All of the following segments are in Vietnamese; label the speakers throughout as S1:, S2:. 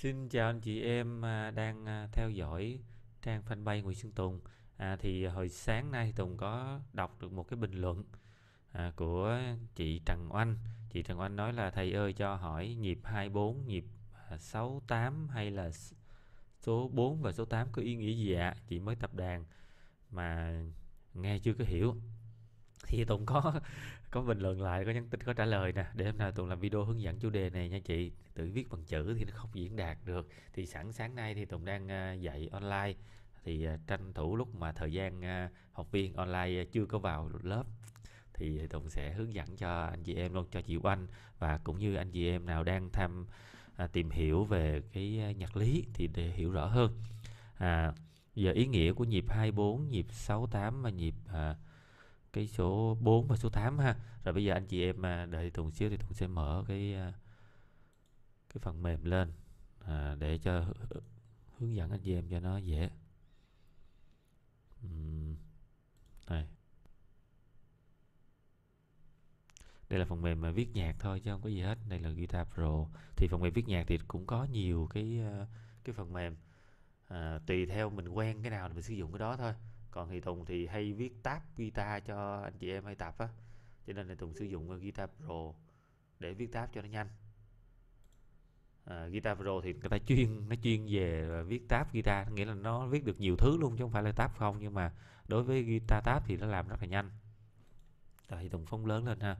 S1: Xin chào anh chị em à, đang à, theo dõi trang fanpage Nguyễn Xuân Tùng. À, thì hồi sáng nay Tùng có đọc được một cái bình luận à, của chị Trần Oanh. Chị Trần Oanh nói là thầy ơi cho hỏi nhịp 24, nhịp 68 à, hay là số 4 và số 8 có ý nghĩa gì ạ? À? Chị mới tập đàn mà nghe chưa có hiểu thì tùng có có bình luận lại có nhắn tin có trả lời nè để hôm nay tùng làm video hướng dẫn chủ đề này nha chị tự viết bằng chữ thì nó không diễn đạt được thì sẵn sáng nay thì tùng đang à, dạy online thì à, tranh thủ lúc mà thời gian à, học viên online chưa có vào lớp thì tùng sẽ hướng dẫn cho anh chị em luôn cho chị oanh và cũng như anh chị em nào đang tham tìm hiểu về cái nhạc lý thì để hiểu rõ hơn à, giờ ý nghĩa của nhịp 24, nhịp 68 và nhịp à, cái số 4 và số 8 ha rồi bây giờ anh chị em mà đợi Tùng xíu thì Tùng sẽ mở cái à, cái phần mềm lên à, để cho hướng dẫn anh chị em cho nó dễ này đây là phần mềm mà viết nhạc thôi chứ không có gì hết đây là guitar pro thì phần mềm viết nhạc thì cũng có nhiều cái à, cái phần mềm à, tùy theo mình quen cái nào thì mình sử dụng cái đó thôi còn thì Tùng thì hay viết tab guitar cho anh chị em hay tập á cho nên là Tùng sử dụng ờ, guitar pro để viết tab cho nó nhanh à, guitar pro thì người ta chuyên nó chuyên về ờ, viết tab guitar nghĩa là nó viết được nhiều thứ luôn chứ không phải là tab không nhưng mà đối với guitar tab thì nó làm rất là nhanh rồi thì Tùng phóng lớn lên ha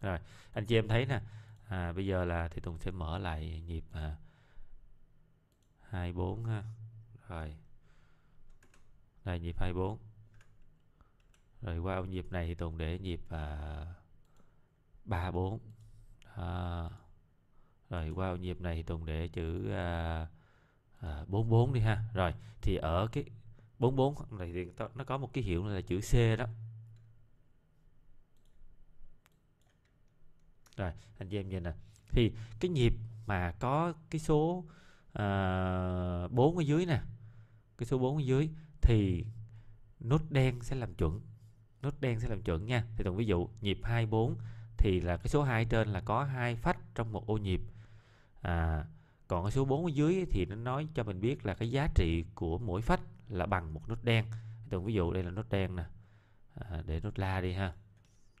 S1: rồi anh chị em thấy nè à, bây giờ là thì Tùng sẽ mở lại nhịp à, 24 ha rồi đây nhịp 24. Rồi qua wow, nhịp này thì Tùng để nhịp à, 34. À, rồi qua wow, nhịp này thì Tùng để chữ à, à, 44 đi ha. Rồi thì ở cái 44 này thì nó có một cái hiệu là chữ C đó. Rồi anh chị em nhìn nè. Thì cái nhịp mà có cái số à, 4 ở dưới nè. Cái số 4 ở dưới thì nốt đen sẽ làm chuẩn nốt đen sẽ làm chuẩn nha thì tổng ví dụ nhịp 24 thì là cái số 2 trên là có hai phách trong một ô nhịp à, còn cái số 4 ở dưới thì nó nói cho mình biết là cái giá trị của mỗi phách là bằng một nốt đen tổng ví dụ đây là nốt đen nè à, để nốt la đi ha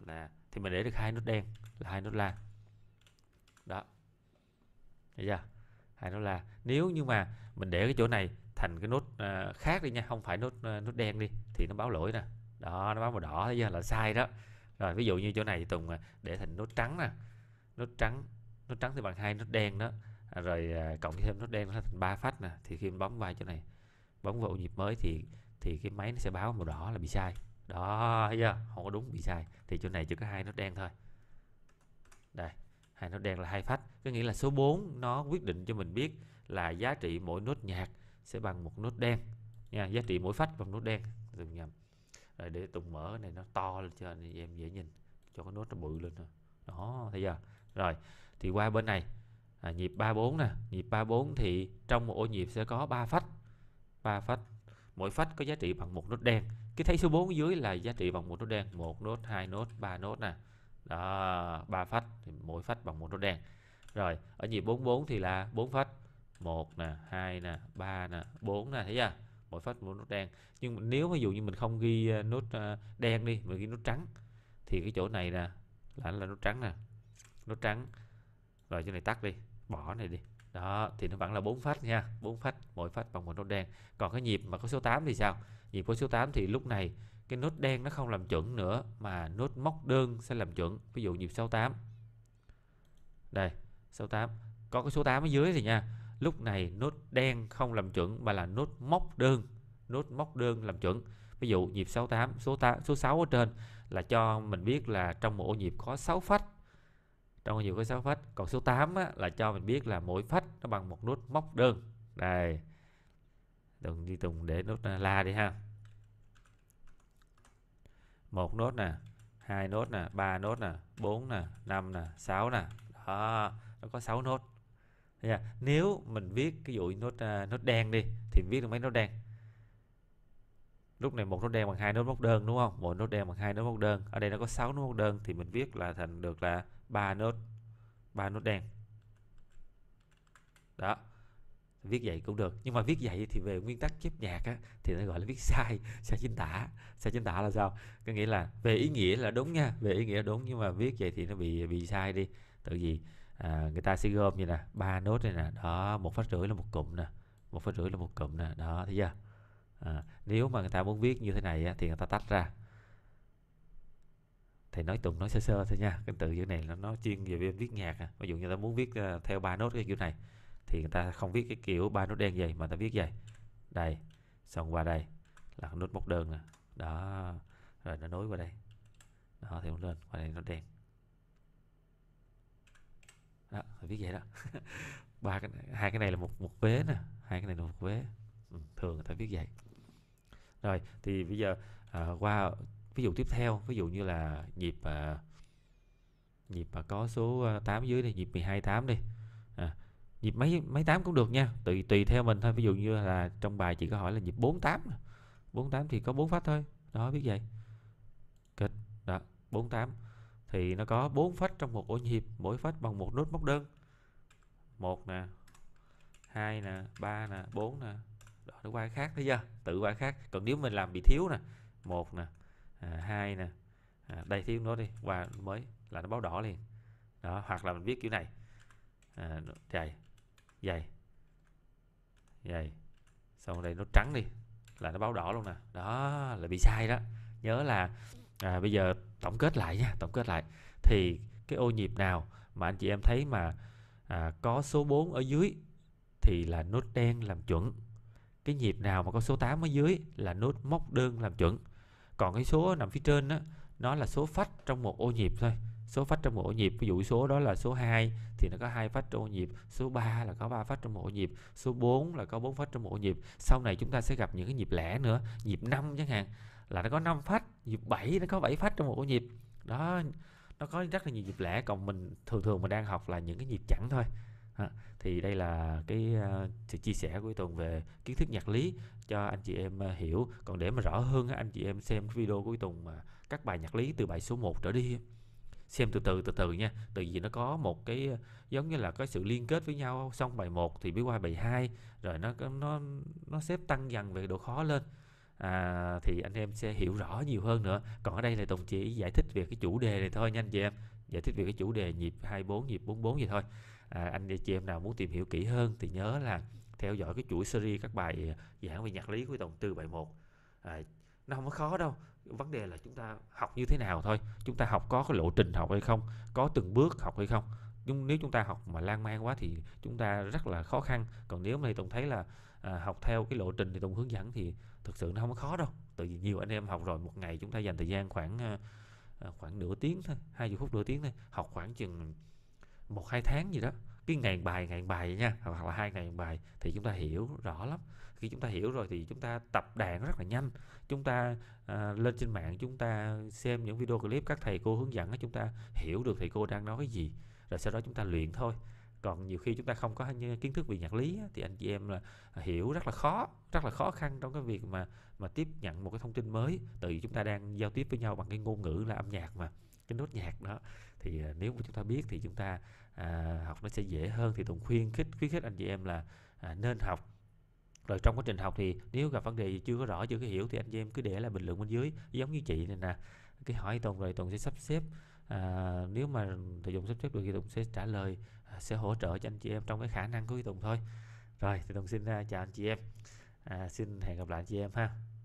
S1: là thì mình để được hai nốt đen là hai nốt la đó thấy chưa hai nốt la nếu như mà mình để cái chỗ này thành cái nút ờ, khác đi nha không phải nút ờ, nút đen đi thì nó báo lỗi nè đó nó báo màu đỏ thế chưa là sai đó rồi ví dụ như chỗ này tùng à, để thành nút trắng nè nút trắng nút trắng thì bằng hai nút đen đó à, rồi à, cộng thêm nút đen nó thành ba phát nè thì khi bấm vào chỗ này bấm vào nhịp mới thì thì cái máy nó sẽ báo màu đỏ là bị sai đó thấy chưa không có đúng bị sai thì chỗ này chỉ có hai nút đen thôi đây hai nút đen là hai phát có nghĩa là số 4 nó quyết định cho mình biết là giá trị mỗi nút nhạc sẽ bằng một nốt đen nha giá trị mỗi phách bằng nốt đen đừng nhầm rồi để tùng mở này nó to lên cho nên em dễ nhìn cho cái nốt nó bự lên thôi đó thấy giờ rồi thì qua bên này à, nhịp 34 nè nhịp 34 thì trong một ô nhịp sẽ có 3 phách 3 phách mỗi phách có giá trị bằng một nốt đen cái thấy số 4 dưới là giá trị bằng một nốt đen một nốt hai nốt ba nốt nè đó ba phách thì mỗi phách bằng một nốt đen rồi ở nhịp 44 thì là 4 phách một nè hai nè ba nè bốn nè thấy chưa mỗi phát một nút đen nhưng nếu ví dụ như mình không ghi ờ, nút ờ, đen đi mình ghi nút trắng thì cái chỗ này nè là là nút trắng nè nút trắng rồi chỗ này tắt đi bỏ này đi đó thì nó vẫn là bốn phát nha bốn phát mỗi phát bằng một nút đen còn cái nhịp mà có số 8 thì sao nhịp có số 8 thì lúc này cái nút đen nó không làm chuẩn nữa mà nút móc đơn sẽ làm chuẩn ví dụ nhịp 68 đây 68 có cái số 8 ở dưới thì nha Lúc này nốt đen không làm chuẩn mà là nốt móc đơn, nốt móc đơn làm chuẩn. Ví dụ nhịp 68, số 8, số 6 ở trên là cho mình biết là trong một ô nhịp có 6 phách. Trong ô nhịp có 6 phách, còn số 8 á, là cho mình biết là mỗi phách nó bằng một nốt móc đơn. Đây. Đừng đi tùng để nốt à, la đi ha. Một nốt nè, hai nốt nè, ba nốt nè, bốn nè, năm nè, sáu nè. Đó, nó có 6 nốt nha dạ, nếu mình viết cái dụ nốt uh, à, nốt đen đi thì viết được mấy nốt đen lúc này một nốt đen bằng hai nốt móc đơn đúng không một nốt đen bằng hai nốt móc đơn ở đây nó có 6 nốt móc đơn thì mình viết là thành được là ba nốt ba nốt đen đó viết vậy cũng được nhưng mà viết vậy thì về nguyên tắc chép nhạc á, thì nó gọi là viết sai sai chính tả sai chính tả là sao có nghĩa là về ý nghĩa là đúng nha về ý nghĩa là đúng nhưng mà viết vậy thì nó bị bị sai đi tại vì à, người ta sẽ gom như nè ba nốt này nè đó một phát rưỡi là một cụm nè một phát rưỡi là một cụm nè đó thấy chưa à, nếu mà người ta muốn viết như thế này á, thì người ta tách ra thì nói tùng nói sơ sơ thôi nha cái từ chữ này nó nó chuyên về viết nhạc à. ví dụ người ta muốn viết uh, theo ba nốt cái kiểu này thì người ta không viết cái kiểu ba nốt đen vậy mà ta viết vậy đây xong qua đây là nốt móc đơn nè đó rồi nó nối qua đây đó thì nó lên qua đây nó đen biết vậy đó ba cái hai cái này là một một vế nè hai cái này là một vế ừ, thường người ta biết vậy rồi thì bây giờ à, qua ví dụ tiếp theo ví dụ như là nhịp à, nhịp mà có số 8 à, dưới đây nhịp 12 8 đi à, nhịp mấy mấy 8 cũng được nha tùy tùy theo mình thôi ví dụ như là trong bài chị có hỏi là nhịp 48 48 thì có 4 phát thôi đó biết vậy kịch đó 48 thì nó có 4 phát trong một ổ nhịp mỗi phát bằng một nốt móc đơn một nè hai nè ba nè bốn nè đó nó qua khác thấy chưa tự qua khác còn nếu mình làm bị thiếu nè một nè à, 2 nè à, đây thiếu nó đi qua mới là nó báo đỏ liền đó hoặc là mình viết kiểu này dày à, dày dày xong đây nó trắng đi là nó báo đỏ luôn nè đó là bị sai đó nhớ là à, bây giờ tổng kết lại nha tổng kết lại thì cái ô nhịp nào mà anh chị em thấy mà à, có số 4 ở dưới thì là nốt đen làm chuẩn cái nhịp nào mà có số 8 ở dưới là nốt móc đơn làm chuẩn còn cái số nằm phía trên đó, nó là số phách trong một ô nhịp thôi số phách trong một ô nhịp ví dụ số đó là số 2 thì nó có hai phách trong ô nhịp số 3 là có ba phách trong một ô nhịp số 4 là có bốn phách trong một ô nhịp sau này chúng ta sẽ gặp những cái nhịp lẻ nữa nhịp 5 chẳng hạn là nó có 5 phách nhịp 7 nó có 7 phách trong một ô nhịp đó nó có rất là nhiều dịp lẻ còn mình thường thường mình đang học là những cái dịp chẳng thôi ha. thì đây là cái uh, sự chia sẻ của Tuần về kiến thức nhạc lý cho anh chị em uh, hiểu còn để mà rõ hơn anh chị em xem video của Tuần mà các bài nhạc lý từ bài số 1 trở đi xem từ từ từ từ nha từ vì nó có một cái ờ, giống như là có sự liên kết với nhau xong bài 1 thì mới qua bài 2 rồi nó nó nó xếp tăng dần về độ khó lên à, thì anh em sẽ hiểu rõ nhiều hơn nữa còn ở đây là tùng chỉ giải thích về cái chủ đề này thôi nha anh chị em giải thích về cái chủ đề nhịp 24 nhịp 44 vậy thôi à, anh chị em nào muốn tìm hiểu kỹ hơn thì nhớ là theo dõi cái chuỗi series các bài à, giảng về nhạc lý của tổng tư bài 1 à, nó không có khó đâu vấn đề là chúng ta học như thế nào thôi chúng ta học có cái lộ trình học hay không có từng bước học hay không nhưng nếu chúng ta học mà lan man quá thì chúng ta rất là khó khăn còn nếu mà thì tùng thấy là à, học theo cái lộ trình thì tùng hướng dẫn thì thực sự nó không có khó đâu tại vì nhiều anh em học rồi một ngày chúng ta dành thời gian khoảng à, à khoảng nửa tiếng thôi hai chục phút nửa tiếng thôi học khoảng chừng một hai tháng gì đó cái ngày bài ngày bài nha hoặc là hai ngày bài thì chúng ta hiểu rõ lắm khi chúng ta hiểu rồi thì chúng ta tập đàn rất là nhanh chúng ta à, lên trên mạng chúng ta xem những video clip các thầy cô hướng dẫn chúng ta hiểu được thầy cô đang nói cái gì rồi sau đó chúng ta luyện thôi còn nhiều khi chúng ta không có kiến thức về nhạc lý thì anh chị em là hiểu rất là khó rất là khó khăn trong cái việc mà mà tiếp nhận một cái thông tin mới tự chúng ta đang giao tiếp với nhau bằng cái ngôn ngữ là âm nhạc mà cái nốt nhạc đó thì à, nếu mà chúng ta biết thì chúng ta à, học nó sẽ dễ hơn thì tùng khuyên khích khuyến khích anh chị em là à, nên học rồi trong quá trình học thì nếu gặp vấn đề gì chưa có rõ chưa có hiểu thì anh chị em cứ để lại bình luận bên dưới giống như chị này nè cái hỏi tùng rồi tùng sẽ sắp xếp à, nếu mà thì dụng sắp xếp được thì Tùng sẽ trả lời à, sẽ hỗ trợ cho anh chị em trong cái khả năng của Tùng thôi rồi thì Tùng xin à, chào anh chị em à, xin hẹn gặp lại anh chị em ha